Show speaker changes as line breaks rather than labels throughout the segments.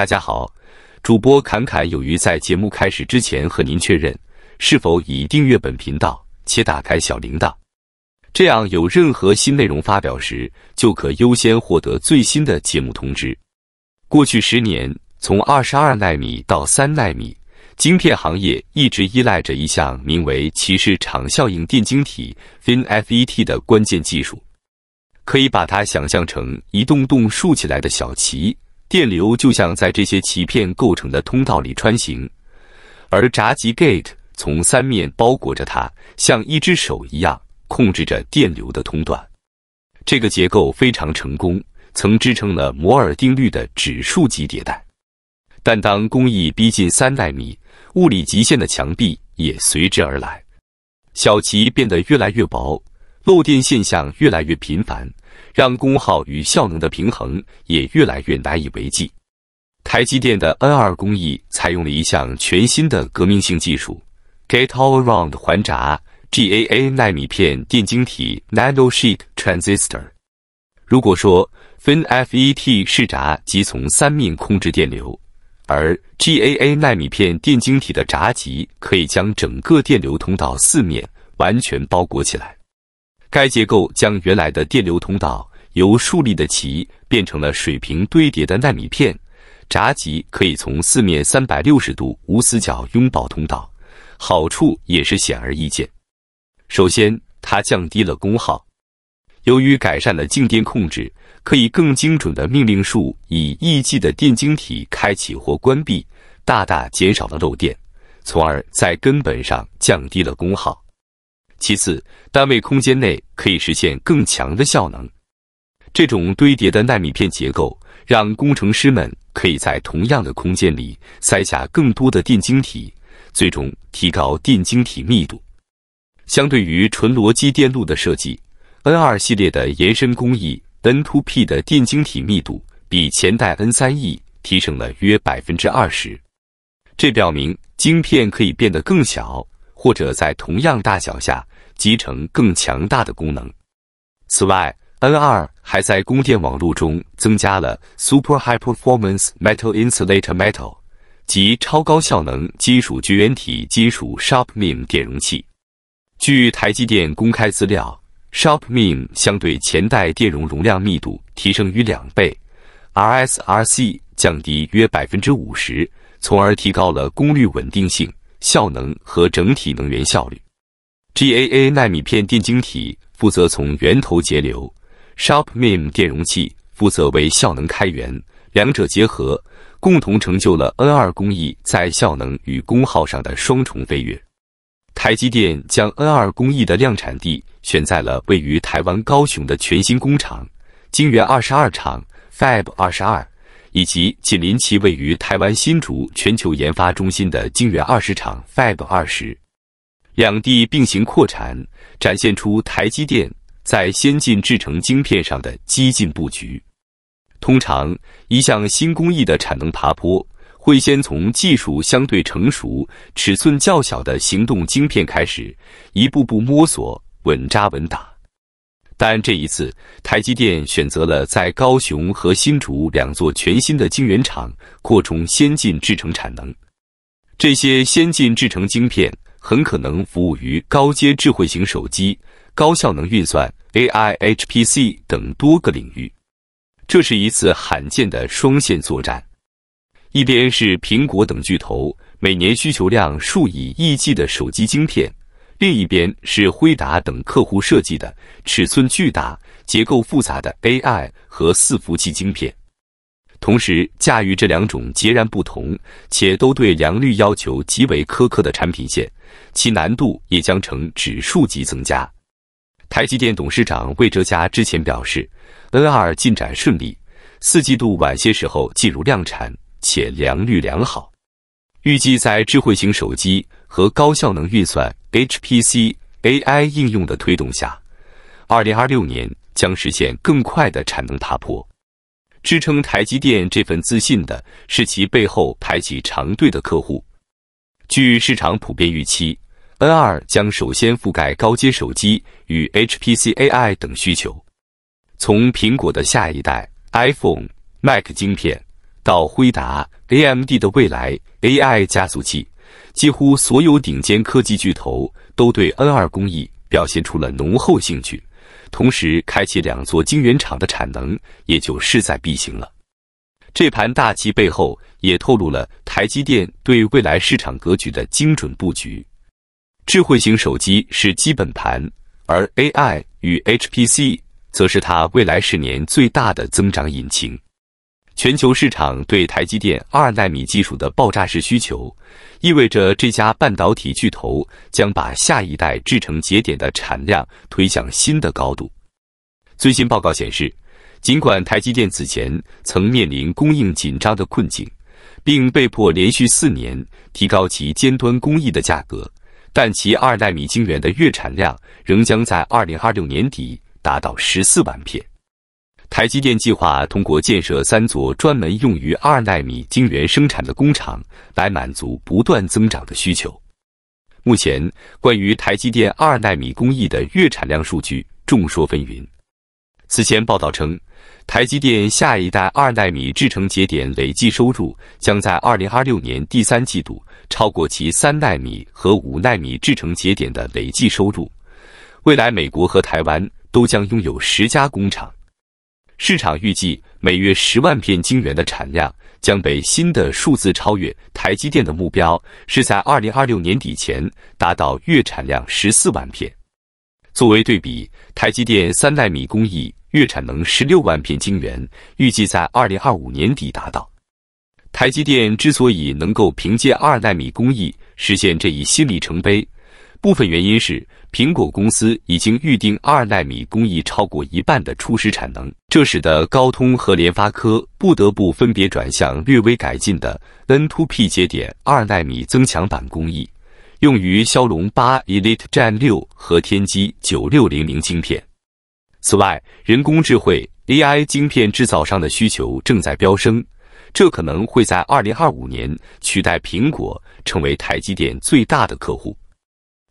大家好，主播侃侃有余在节目开始之前和您确认，是否已订阅本频道且打开小铃铛？这样有任何新内容发表时，就可优先获得最新的节目通知。过去十年，从二十二纳米到三纳米，晶片行业一直依赖着一项名为“骑士场效应电晶体 ”（FinFET） 的关键技术，可以把它想象成一栋栋竖起来的小旗。电流就像在这些鳍片构成的通道里穿行，而闸极 gate 从三面包裹着它，像一只手一样控制着电流的通断。这个结构非常成功，曾支撑了摩尔定律的指数级迭代。但当工艺逼近三纳米，物理极限的墙壁也随之而来，小鳍变得越来越薄。漏电现象越来越频繁，让功耗与效能的平衡也越来越难以为继。台积电的 N 二工艺采用了一项全新的革命性技术 Gate All Around 环闸 GAA 纳米片电晶体 Nano Sheet Transistor。如果说 FinFET 是闸即从三面控制电流，而 GAA 纳米片电晶体的闸极可以将整个电流通道四面完全包裹起来。该结构将原来的电流通道由竖立的鳍变成了水平堆叠的纳米片，闸极可以从四面三百六十度无死角拥抱通道，好处也是显而易见。首先，它降低了功耗。由于改善了静电控制，可以更精准的命令数以亿计的电晶体开启或关闭，大大减少了漏电，从而在根本上降低了功耗。其次，单位空间内可以实现更强的效能。这种堆叠的纳米片结构，让工程师们可以在同样的空间里塞下更多的电晶体，最终提高电晶体密度。相对于纯逻辑电路的设计，N2 系列的延伸工艺 N2P 的电晶体密度比前代 N3E 提升了约百分之二十，这表明晶片可以变得更小。或者在同样大小下集成更强大的功能。此外，N 二还在供电网络中增加了 Super High Performance Metal Insulator Metal，即超高效能金属绝缘体金属 Sharp Mem 电容器。据台积电公开资料，Sharp Mem 相对前代电容容量密度提升逾两倍，R S R C 降低约百分之五十，从而提高了功率稳定性。效能和整体能源效率，GAA 纳米片电晶体负责从源头节流，Sharp m i m 电容器负责为效能开源，两者结合，共同成就了 N2 工艺在效能与功耗上的双重飞跃。台积电将 N2 工艺的量产地选在了位于台湾高雄的全新工厂晶圆二十二厂 Fab 二十二。以及紧邻其位于台湾新竹全球研发中心的晶圆二十厂 Fab 二十，两地并行扩产，展现出台积电在先进制程晶片上的激进布局。通常，一项新工艺的产能爬坡，会先从技术相对成熟、尺寸较小的行动晶片开始，一步步摸索，稳扎稳打。但这一次，台积电选择了在高雄和新竹两座全新的晶圆厂扩充先进制程产能。这些先进制程晶片很可能服务于高阶智慧型手机、高效能运算、AI、HPC 等多个领域。这是一次罕见的双线作战，一边是苹果等巨头每年需求量数以亿计的手机晶片。另一边是辉达等客户设计的尺寸巨大、结构复杂的 AI 和伺服器晶片，同时驾驭这两种截然不同且都对良率要求极为苛刻的产品线，其难度也将呈指数级增加。台积电董事长魏哲嘉之前表示，N2 进展顺利，四季度晚些时候进入量产，且良率良好。预计在智慧型手机和高效能运算 （HPC AI） 应用的推动下，2026年将实现更快的产能爬坡。支撑台积电这份自信的是其背后排起长队的客户。据市场普遍预期，N2 将首先覆盖高阶手机与 HPC AI 等需求，从苹果的下一代 iPhone、Mac 晶片。到辉达、AMD 的未来 AI 加速器，几乎所有顶尖科技巨头都对 N 二工艺表现出了浓厚兴趣，同时开启两座晶圆厂的产能也就势在必行了。这盘大棋背后也透露了台积电对未来市场格局的精准布局。智慧型手机是基本盘，而 AI 与 HPC 则是它未来十年最大的增长引擎。全球市场对台积电二纳米技术的爆炸式需求，意味着这家半导体巨头将把下一代制程节点的产量推向新的高度。最新报告显示，尽管台积电此前曾面临供应紧张的困境，并被迫连续四年提高其尖端工艺的价格，但其二纳米晶圆的月产量仍将在2026年底达到14万片。台积电计划通过建设三座专门用于二纳米晶圆生产的工厂来满足不断增长的需求。目前，关于台积电二纳米工艺的月产量数据众说纷纭。此前报道称，台积电下一代二纳米制程节点累计收入将在2026年第三季度超过其三纳米和五纳米制程节点的累计收入。未来，美国和台湾都将拥有十家工厂。市场预计每月十万片晶圆的产量将被新的数字超越。台积电的目标是在二零二六年底前达到月产量十四万片。作为对比，台积电三纳米工艺月产能十六万片晶圆，预计在二零二五年底达到。台积电之所以能够凭借二纳米工艺实现这一新里程碑，部分原因是。苹果公司已经预定二纳米工艺超过一半的初始产能，这使得高通和联发科不得不分别转向略微改进的 N to P 节点二纳米增强版工艺，用于骁龙八 Elite Gen 六和天玑九六零零晶片。此外，人工智慧 AI 晶片制造商的需求正在飙升，这可能会在2025年取代苹果成为台积电最大的客户。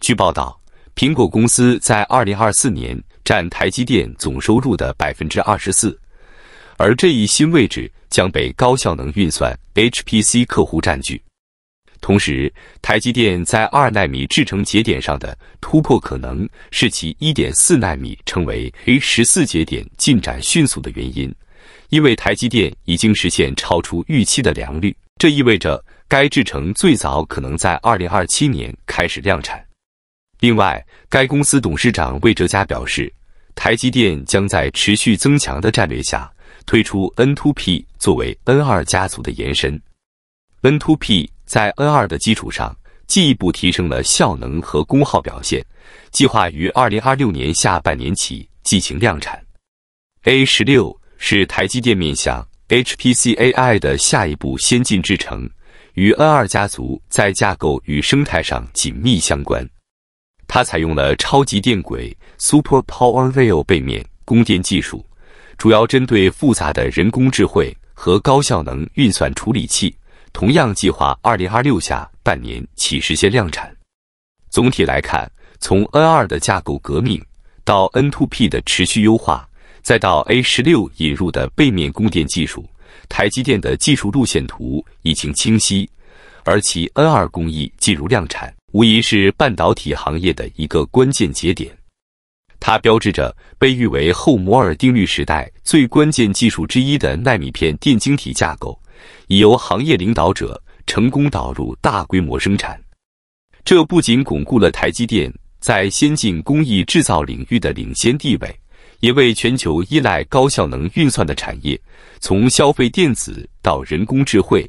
据报道。苹果公司在二零二四年占台积电总收入的百分之二十四，而这一新位置将被高效能运算 （HPC） 客户占据。同时，台积电在二纳米制程节点上的突破，可能是其一点四纳米成为 A 十四节点进展迅速的原因，因为台积电已经实现超出预期的良率，这意味着该制程最早可能在二零二七年开始量产。另外，该公司董事长魏哲嘉表示，台积电将在持续增强的战略下推出 n to p 作为 N2 家族的延伸。n to p 在 N2 的基础上进一步提升了效能和功耗表现，计划于2026年下半年起进行量产。A16 是台积电面向 HPC AI 的下一步先进制程，与 N2 家族在架构与生态上紧密相关。它采用了超级电轨 Super Power Rail 背面供电技术，主要针对复杂的人工智慧和高效能运算处理器。同样计划二零二六下半年起实现量产。总体来看，从 N 二的架构革命到 N two P 的持续优化，再到 A 十六引入的背面供电技术，台积电的技术路线图已经清晰。而其 N2 工艺进入量产，无疑是半导体行业的一个关键节点。它标志着被誉为后摩尔定律时代最关键技术之一的纳米片电晶体架构，已由行业领导者成功导入大规模生产。这不仅巩固了台积电在先进工艺制造领域的领先地位，也为全球依赖高效能运算的产业，从消费电子到人工智能。